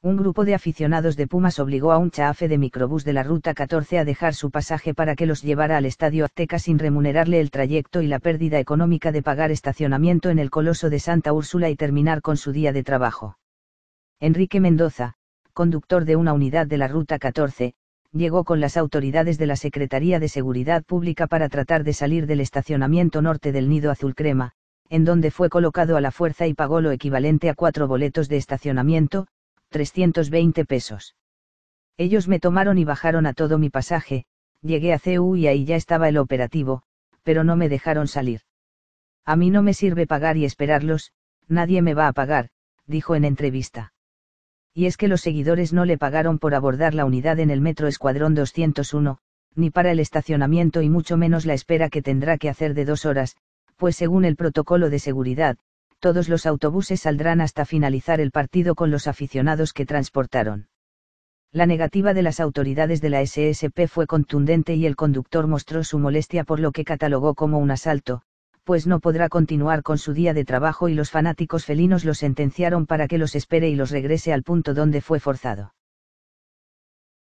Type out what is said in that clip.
un grupo de aficionados de Pumas obligó a un chafe de microbús de la Ruta 14 a dejar su pasaje para que los llevara al Estadio Azteca sin remunerarle el trayecto y la pérdida económica de pagar estacionamiento en el Coloso de Santa Úrsula y terminar con su día de trabajo. Enrique Mendoza, conductor de una unidad de la Ruta 14, llegó con las autoridades de la Secretaría de Seguridad Pública para tratar de salir del estacionamiento norte del Nido Azul Crema, en donde fue colocado a la fuerza y pagó lo equivalente a cuatro boletos de estacionamiento, 320 pesos. Ellos me tomaron y bajaron a todo mi pasaje, llegué a CU y ahí ya estaba el operativo, pero no me dejaron salir. A mí no me sirve pagar y esperarlos, nadie me va a pagar, dijo en entrevista. Y es que los seguidores no le pagaron por abordar la unidad en el Metro Escuadrón 201, ni para el estacionamiento y mucho menos la espera que tendrá que hacer de dos horas, pues según el protocolo de seguridad, todos los autobuses saldrán hasta finalizar el partido con los aficionados que transportaron. La negativa de las autoridades de la SSP fue contundente y el conductor mostró su molestia por lo que catalogó como un asalto, pues no podrá continuar con su día de trabajo y los fanáticos felinos lo sentenciaron para que los espere y los regrese al punto donde fue forzado.